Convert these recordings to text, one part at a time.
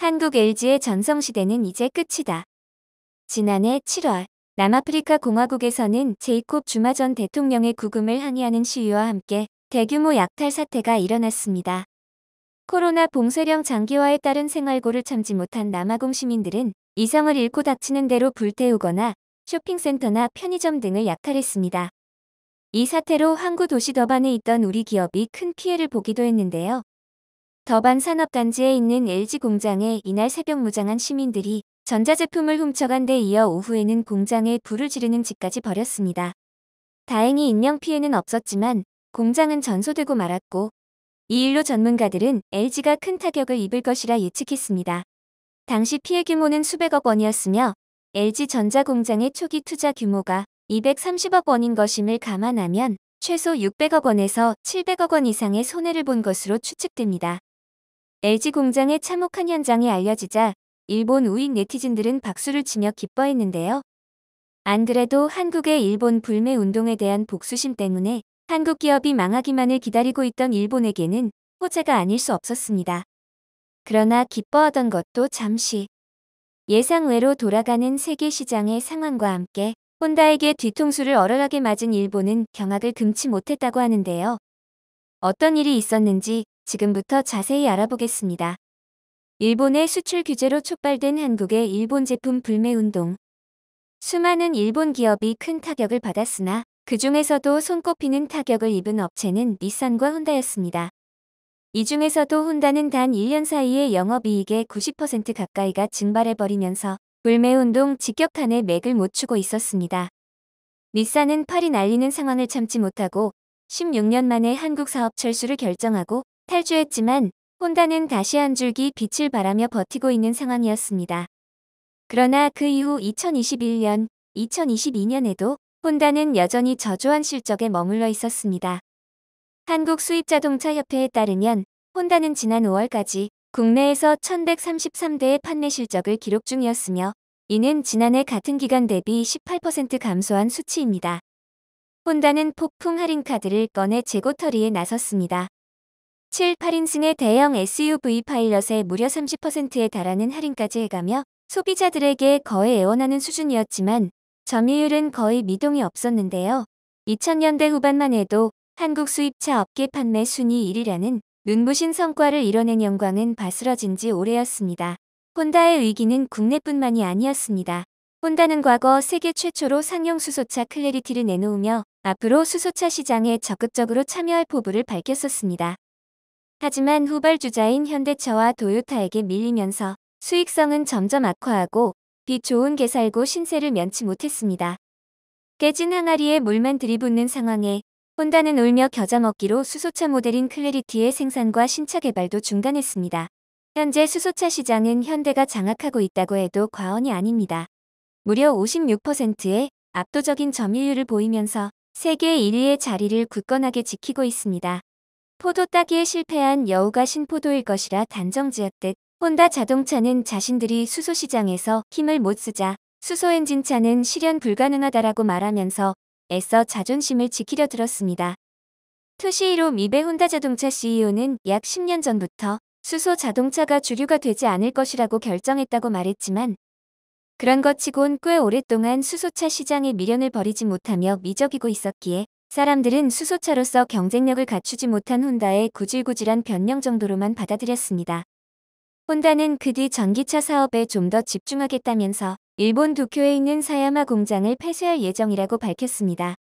한국 LG의 전성시대는 이제 끝이다. 지난해 7월 남아프리카 공화국에서는 제이콥 주마 전 대통령의 구금을 항의하는 시위와 함께 대규모 약탈 사태가 일어났습니다. 코로나 봉쇄령 장기화에 따른 생활고를 참지 못한 남아공 시민들은 이성을 잃고 닥치는 대로 불태우거나 쇼핑센터나 편의점 등을 약탈했습니다. 이 사태로 항구 도시 더반에 있던 우리 기업이 큰 피해를 보기도 했는데요. 더반 산업단지에 있는 LG 공장에 이날 새벽 무장한 시민들이 전자제품을 훔쳐간 데 이어 오후에는 공장에 불을 지르는 짓까지 벌였습니다. 다행히 인명피해는 없었지만 공장은 전소되고 말았고 이 일로 전문가들은 LG가 큰 타격을 입을 것이라 예측했습니다. 당시 피해 규모는 수백억 원이었으며 LG전자공장의 초기 투자 규모가 230억 원인 것임을 감안하면 최소 600억 원에서 700억 원 이상의 손해를 본 것으로 추측됩니다. LG 공장의 참혹한 현장이 알려지자 일본 우익 네티즌들은 박수를 치며 기뻐했는데요. 안 그래도 한국의 일본 불매 운동에 대한 복수심 때문에 한국 기업이 망하기만을 기다리고 있던 일본에게는 호재가 아닐 수 없었습니다. 그러나 기뻐하던 것도 잠시. 예상외로 돌아가는 세계 시장의 상황과 함께 혼다에게 뒤통수를 얼얼하게 맞은 일본은 경악을 금치 못했다고 하는데요. 어떤 일이 있었는지 지금부터 자세히 알아보겠습니다. 일본의 수출 규제로 촉발된 한국의 일본 제품 불매운동. 수많은 일본 기업이 큰 타격을 받았으나 그 중에서도 손꼽히는 타격을 입은 업체는 닛산과 혼다였습니다. 이 중에서도 혼다는 단 1년 사이에 영업이익의 90% 가까이가 증발해버리면서 불매운동 직격탄에 맥을 못 추고 있었습니다. 닛산은 팔이 날리는 상황을 참지 못하고 16년 만에 한국 사업 철수를 결정하고 탈주했지만 혼다는 다시 한 줄기 빛을 바라며 버티고 있는 상황이었습니다. 그러나 그 이후 2021년, 2022년에도 혼다는 여전히 저조한 실적에 머물러 있었습니다. 한국 수입자동차 협회에 따르면 혼다는 지난 5월까지 국내에서 1133대의 판매 실적을 기록 중이었으며 이는 지난해 같은 기간 대비 18% 감소한 수치입니다. 혼다는 폭풍 할인 카드를 꺼내 재고털이에 나섰습니다. 7, 8인승의 대형 SUV 파일럿에 무려 30%에 달하는 할인까지 해가며 소비자들에게 거의 애원하는 수준이었지만 점유율은 거의 미동이 없었는데요. 2000년대 후반만 해도 한국 수입차 업계 판매 순위 1위라는 눈부신 성과를 이뤄낸 영광은 바스러진 지 오래였습니다. 혼다의 위기는 국내뿐만이 아니었습니다. 혼다는 과거 세계 최초로 상용 수소차 클래리티를 내놓으며 앞으로 수소차 시장에 적극적으로 참여할 포부를 밝혔었습니다. 하지만 후발주자인 현대차와 도요타에게 밀리면서 수익성은 점점 악화하고 빛 좋은 개살고 신세를 면치 못했습니다. 깨진 항아리에 물만 들이붓는 상황에 혼다는 울며 겨자 먹기로 수소차 모델인 클래리티의 생산과 신차 개발도 중단했습니다. 현재 수소차 시장은 현대가 장악하고 있다고 해도 과언이 아닙니다. 무려 56%의 압도적인 점유율을 보이면서 세계 1위의 자리를 굳건하게 지키고 있습니다. 포도 따기에 실패한 여우가 신포도일 것이라 단정지었듯 혼다 자동차는 자신들이 수소시장에서 힘을 못 쓰자 수소엔진차는 실현 불가능하다라고 말하면서 애써 자존심을 지키려 들었습니다. 투시히로 미베 혼다 자동차 CEO는 약 10년 전부터 수소 자동차가 주류가 되지 않을 것이라고 결정했다고 말했지만 그런 것 치곤 꽤 오랫동안 수소차 시장에 미련을 버리지 못하며 미적이고 있었기에 사람들은 수소차로서 경쟁력을 갖추지 못한 혼다의 구질구질한 변명 정도로만 받아들였습니다. 혼다는 그 뒤 전기차 사업에 좀 더 집중하겠다면서 일본 도쿄에 있는 사야마 공장을 폐쇄할 예정이라고 밝혔습니다.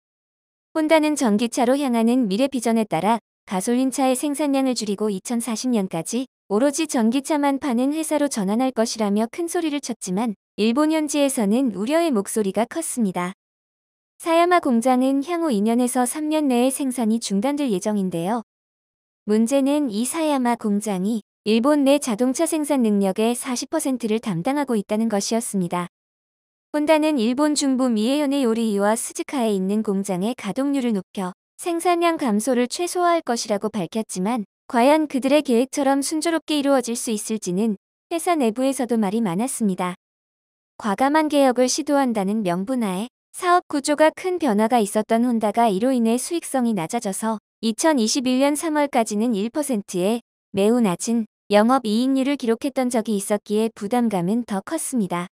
혼다는 전기차로 향하는 미래 비전에 따라 가솔린차의 생산량을 줄이고 2040년까지 오로지 전기차만 파는 회사로 전환할 것이라며 큰 소리를 쳤지만 일본 현지에서는 우려의 목소리가 컸습니다. 사야마 공장은 향후 2년에서 3년 내에 생산이 중단될 예정인데요. 문제는 이 사야마 공장이 일본 내 자동차 생산 능력의 40%를 담당하고 있다는 것이었습니다. 혼다는 일본 중부 미에현의 요리이와 스즈카에 있는 공장의 가동률을 높여 생산량 감소를 최소화할 것이라고 밝혔지만 과연 그들의 계획처럼 순조롭게 이루어질 수 있을지는 회사 내부에서도 말이 많았습니다. 과감한 개혁을 시도한다는 명분하에 사업 구조가 큰 변화가 있었던 혼다가 이로 인해 수익성이 낮아져서 2021년 3월까지는 1%의 매우 낮은 영업이익률을 기록했던 적이 있었기에 부담감은 더 컸습니다.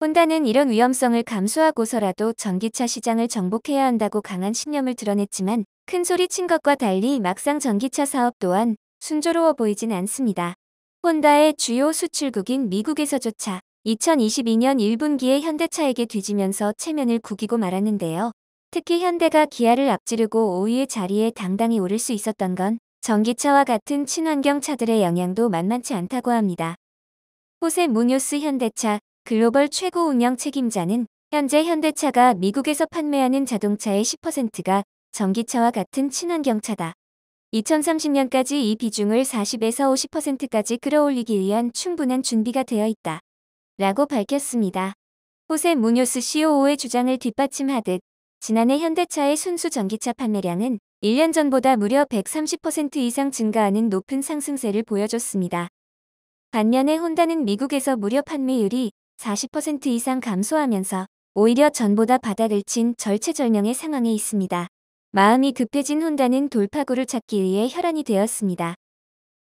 혼다는 이런 위험성을 감수하고서라도 전기차 시장을 정복해야 한다고 강한 신념을 드러냈지만 큰소리친 것과 달리 막상 전기차 사업 또한 순조로워 보이진 않습니다. 혼다의 주요 수출국인 미국에서조차 2022년 1분기에 현대차에게 뒤지면서 체면을 구기고 말았는데요. 특히 현대가 기아를 앞지르고 5위의 자리에 당당히 오를 수 있었던 건 전기차와 같은 친환경 차들의 영향도 만만치 않다고 합니다. 호세 무뉴스 현대차 글로벌 최고 운영 책임자는 현재 현대차가 미국에서 판매하는 자동차의 10%가 전기차와 같은 친환경차다. 2030년까지 이 비중을 40에서 50%까지 끌어올리기 위한 충분한 준비가 되어 있다. 라고 밝혔습니다. 호세 무뇨스 COO의 e 주장을 뒷받침하듯 지난해 현대차의 순수 전기차 판매량은 1년 전보다 무려 130% 이상 증가하는 높은 상승세를 보여줬습니다. 반면에 혼다는 미국에서 무려 판매율이 40% 이상 감소하면서 오히려 전보다 바닥을 친 절체절명의 상황에 있습니다. 마음이 급해진 혼다는 돌파구를 찾기 위해 혈안이 되었습니다.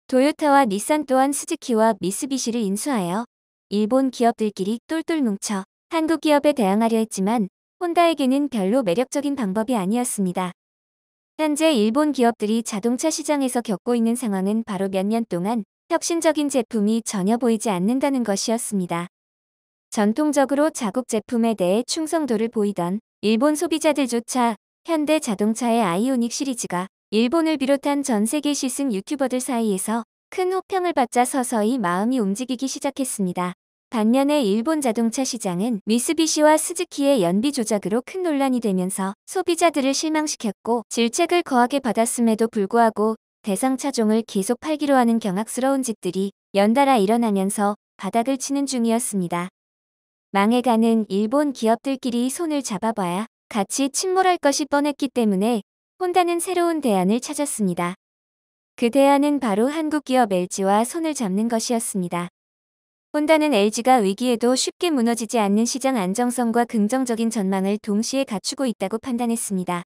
도요타와 닛산 또한 스즈키와 미쓰비시를 인수하여 일본 기업들끼리 똘똘 뭉쳐 한국 기업에 대항하려 했지만 혼다에게는 별로 매력적인 방법이 아니었습니다. 현재 일본 기업들이 자동차 시장에서 겪고 있는 상황은 바로 몇 년 동안 혁신적인 제품이 전혀 보이지 않는다는 것이었습니다. 전통적으로 자국 제품에 대해 충성도를 보이던 일본 소비자들조차 현대 자동차의 아이오닉 시리즈가 일본을 비롯한 전 세계 시승 유튜버들 사이에서 큰 호평을 받자 서서히 마음이 움직이기 시작했습니다. 반면에 일본 자동차 시장은 미쓰비시와 스즈키의 연비 조작으로 큰 논란이 되면서 소비자들을 실망시켰고 질책을 거하게 받았음에도 불구하고 대상 차종을 계속 팔기로 하는 경악스러운 짓들이 연달아 일어나면서 바닥을 치는 중이었습니다. 망해가는 일본 기업들끼리 손을 잡아봐야 같이 침몰할 것이 뻔했기 때문에 혼다는 새로운 대안을 찾았습니다. 그 대안은 바로 한국 기업 LG와 손을 잡는 것이었습니다. 혼다는 LG가 위기에도 쉽게 무너지지 않는 시장 안정성과 긍정적인 전망을 동시에 갖추고 있다고 판단했습니다.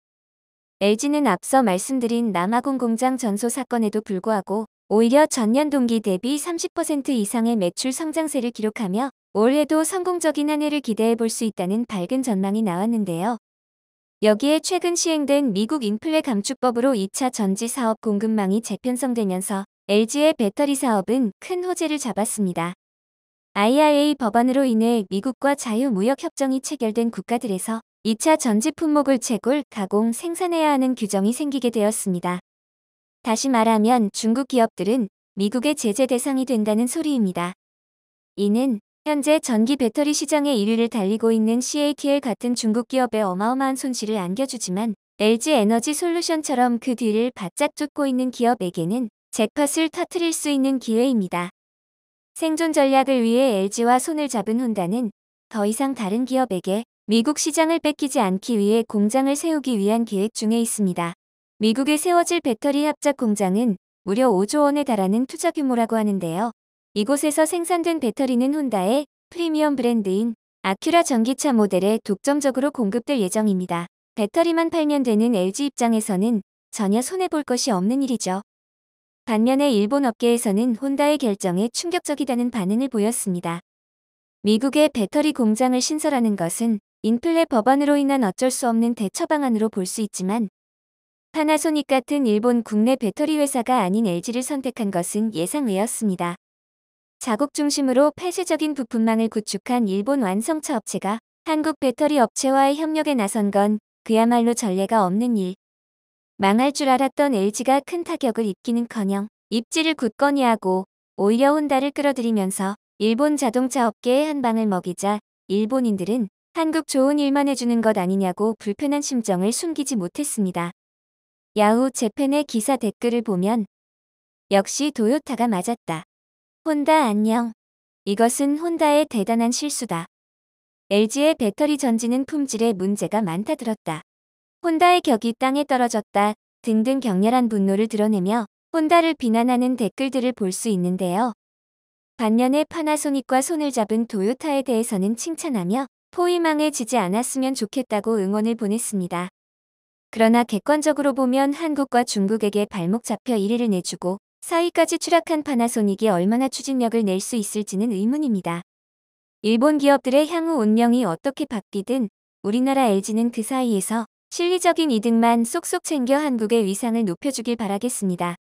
LG는 앞서 말씀드린 남아공 공장 전소 사건에도 불구하고 오히려 전년 동기 대비 30% 이상의 매출 성장세를 기록하며 올해도 성공적인 한 해를 기대해 볼 수 있다는 밝은 전망이 나왔는데요. 여기에 최근 시행된 미국 인플레 감축법으로 2차 전지 사업 공급망이 재편성되면서 LG의 배터리 사업은 큰 호재를 잡았습니다. IRA 법안으로 인해 미국과 자유무역협정이 체결된 국가들에서 2차 전지 품목을 채굴, 가공, 생산해야 하는 규정이 생기게 되었습니다. 다시 말하면 중국 기업들은 미국의 제재 대상이 된다는 소리입니다. 이는 현재 전기 배터리 시장의 1위를 달리고 있는 CATL 같은 중국 기업에 어마어마한 손실을 안겨주지만 LG 에너지 솔루션처럼 그 뒤를 바짝 쫓고 있는 기업에게는 잭팟을 터트릴 수 있는 기회입니다. 생존 전략을 위해 LG와 손을 잡은 혼다는 더 이상 다른 기업에게 미국 시장을 뺏기지 않기 위해 공장을 세우기 위한 계획 중에 있습니다. 미국에 세워질 배터리 합작 공장은 무려 5조 원에 달하는 투자 규모라고 하는데요. 이곳에서 생산된 배터리는 혼다의 프리미엄 브랜드인 아큐라 전기차 모델에 독점적으로 공급될 예정입니다. 배터리만 팔면 되는 LG 입장에서는 전혀 손해볼 것이 없는 일이죠. 반면에 일본 업계에서는 혼다의 결정에 충격적이다는 반응을 보였습니다. 미국의 배터리 공장을 신설하는 것은 인플레 법안으로 인한 어쩔 수 없는 대처 방안으로 볼 수 있지만 파나소닉 같은 일본 국내 배터리 회사가 아닌 LG를 선택한 것은 예상외였습니다. 자국 중심으로 폐쇄적인 부품망을 구축한 일본 완성차 업체가 한국 배터리 업체와의 협력에 나선 건 그야말로 전례가 없는 일. 망할 줄 알았던 LG가 큰 타격을 입기는커녕 입지를 굳건히 하고 오히려 혼다를 끌어들이면서 일본 자동차 업계에 한 방을 먹이자 일본인들은 한국 좋은 일만 해주는 것 아니냐고 불편한 심정을 숨기지 못했습니다. 야후 재팬의 기사 댓글을 보면 역시 도요타가 맞았다. 혼다 안녕. 이것은 혼다의 대단한 실수다. LG의 배터리 전지는 품질에 문제가 많다 들었다. 혼다의 격이 땅에 떨어졌다 등등 격렬한 분노를 드러내며 혼다를 비난하는 댓글들을 볼 수 있는데요. 반면에 파나소닉과 손을 잡은 도요타에 대해서는 칭찬하며 포위망에 지지 않았으면 좋겠다고 응원을 보냈습니다. 그러나 객관적으로 보면 한국과 중국에게 발목 잡혀 1위를 내주고 4위까지 추락한 파나소닉이 얼마나 추진력을 낼 수 있을지는 의문입니다. 일본 기업들의 향후 운명이 어떻게 바뀌든 우리나라 LG는 그 사이에서 실리적인 이득만 쏙쏙 챙겨 한국의 위상을 높여주길 바라겠습니다.